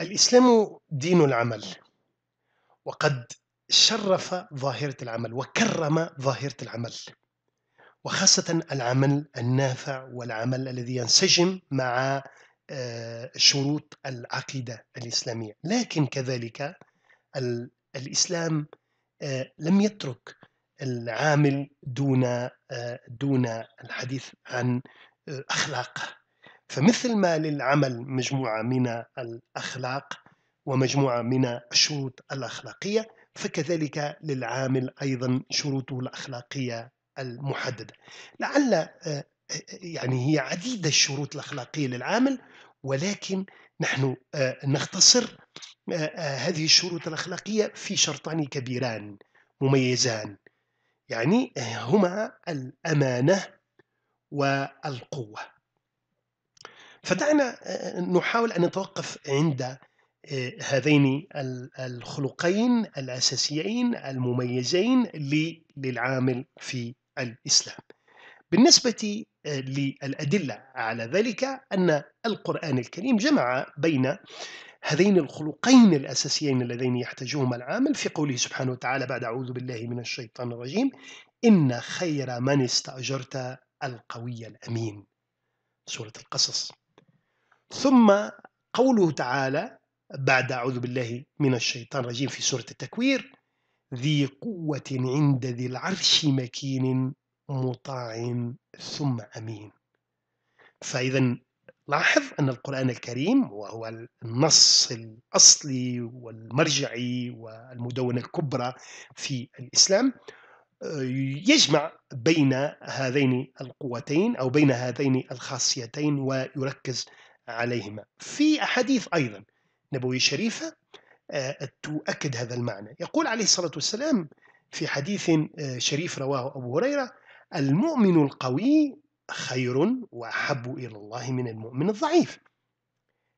الإسلام دين العمل وقد شرف ظاهرة العمل وكرم ظاهرة العمل وخاصة العمل النافع والعمل الذي ينسجم مع آه، شروط العقيدة الإسلامية لكن كذلك الإسلام آه، لم يترك العامل دون آه، دون الحديث عن أخلاقه فمثل ما للعمل مجموعة من الأخلاق ومجموعة من الشروط الأخلاقية فكذلك للعامل أيضا شروطه الأخلاقية المحددة لعل آه، آه، يعني هي عديدة الشروط الأخلاقية للعامل ولكن نحن آه، نختصر هذه الشروط الأخلاقية في شرطان كبيران مميزان يعني هما الأمانة والقوة فدعنا آه، نحاول أن نتوقف عند آه، هذين الخلقين الأساسيين المميزين للعامل في الإسلام بالنسبة آه، للأدلة على ذلك أن القرآن الكريم جمع بين هذين الخلقين الأساسيين اللذين يحتاجهما العامل في قوله سبحانه وتعالى بعد أعوذ بالله من الشيطان الرجيم إن خير من استأجرت القوي الأمين سورة القصص ثم قوله تعالى بعد أعوذ بالله من الشيطان الرجيم في سورة التكوير ذي قوة عند ذي العرش مكين مطاع ثم أمين فإذا لاحظ أن القرآن الكريم وهو النص الأصلي والمرجعي والمدونة الكبرى في الإسلام يجمع بين هذين القوتين أو بين هذين الخاصيتين ويركز عليهما في أحاديث أيضا نبوية شريفة آه، تؤكد هذا المعنى يقول عليه الصلاة والسلام في حديث آه، شريف رواه أبو هريرة المؤمن القوي خير وأحب إلى الله من المؤمن الضعيف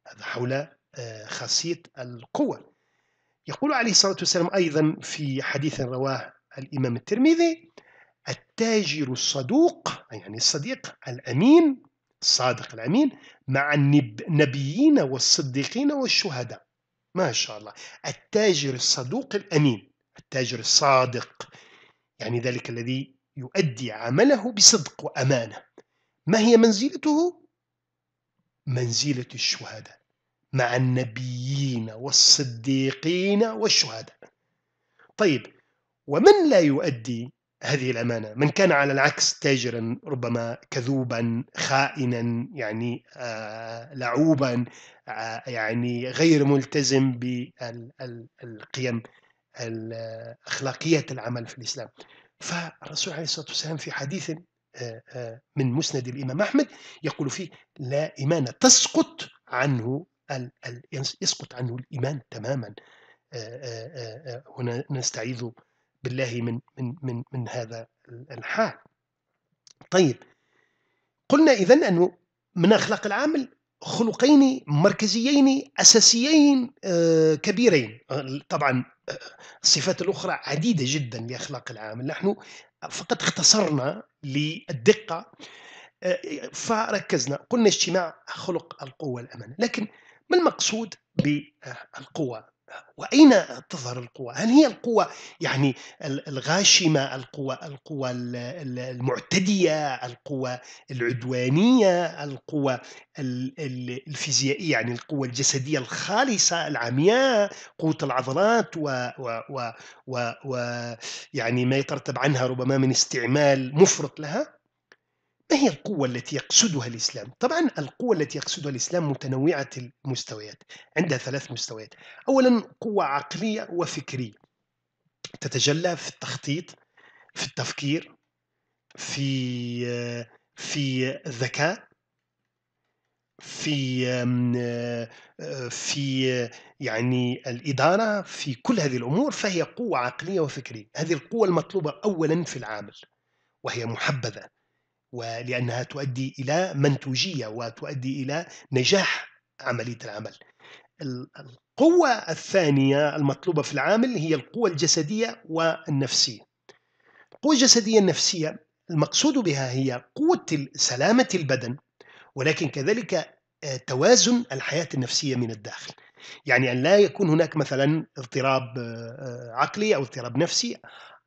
هذا حول آه، خاصية القوة يقول عليه الصلاة والسلام أيضا في حديث رواه الإمام الترمذي التاجر الصدوق يعني الصديق الأمين الصادق الأمين مع النبيين والصديقين والشهداء ما شاء الله التاجر الصدوق الأمين التاجر الصادق يعني ذلك الذي يؤدي عمله بصدق وأمانة ما هي منزلته؟ منزلة الشهداء مع النبيين والصديقين والشهداء طيب ومن لا يؤدي هذه الأمانة من كان على العكس تاجرا ربما كذوبا خائنا يعني آه، لعوبا آه، يعني غير ملتزم بالقيم الأخلاقية العمل في الإسلام فالرسول عليه الصلاة والسلام في حديث آه، من مسند الإمام أحمد يقول فيه لا إيمان تسقط عنه يسقط عنه الإيمان تماما هنا نستعيذ بالله من من من من هذا الحال. طيب قلنا اذا انه من اخلاق العامل خلقين مركزيين اساسيين آه، كبيرين طبعا آه، الصفات الاخرى عديده جدا لاخلاق العامل نحن فقط اختصرنا للدقه آه، فركزنا قلنا اجتماع خلق القوه والامانه لكن ما المقصود بالقوه وأين تظهر القوة؟ هل هي القوة يعني الغاشمة، القوة القوة المعتدية، القوة العدوانية، القوة الفيزيائية يعني القوة الجسدية الخالصة العمياء، قوة العضلات و, و, و, و يعني ما يترتب عنها ربما من استعمال مفرط لها؟ ما هي القوة التي يقصدها الإسلام؟ طبعا القوة التي يقصدها الإسلام متنوعة المستويات عندها ثلاث مستويات أولا قوة عقلية وفكرية تتجلى في التخطيط في التفكير في في الذكاء في في يعني الإدارة في كل هذه الأمور فهي قوة عقلية وفكرية هذه القوة المطلوبة أولا في العامل وهي محبذة ولأنها تؤدي إلى منتوجية وتؤدي إلى نجاح عملية العمل القوة الثانية المطلوبة في العامل هي القوة الجسدية والنفسية القوة الجسدية النفسية المقصود بها هي قوة سلامة البدن ولكن كذلك آه، توازن الحياة النفسية من الداخل يعني أن لا يكون هناك مثلا اضطراب آه، عقلي أو اضطراب نفسي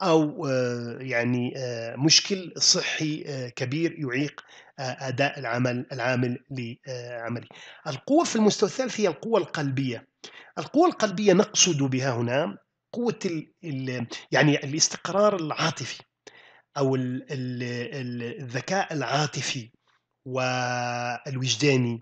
او آه، يعني آه، مشكل صحي آه، كبير يعيق اداء العمل العامل لعملي. القوه في المستوى الثالث هي القوه القلبيه. القوه القلبيه نقصد بها هنا قوه الـ الـ يعني الاستقرار العاطفي او الـ الـ الذكاء العاطفي والوجداني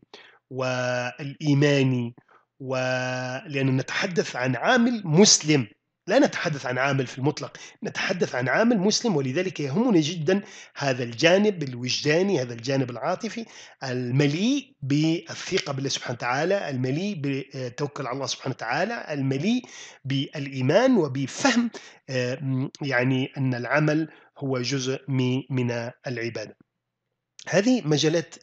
والايماني ولأننا نتحدث عن عامل مسلم لا نتحدث عن عامل في المطلق نتحدث عن عامل مسلم ولذلك يهمنا جدا هذا الجانب الوجداني هذا الجانب العاطفي المليء بالثقة بالله سبحانه وتعالى المليء بالتوكل على الله سبحانه وتعالى المليء بالإيمان وبفهم آه، يعني أن العمل هو جزء من العبادة هذه مجالات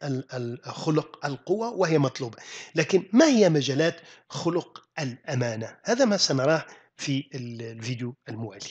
خلق القوة وهي مطلوبة لكن ما هي مجالات خلق الأمانة؟ هذا ما سنراه في الفيديو الموالي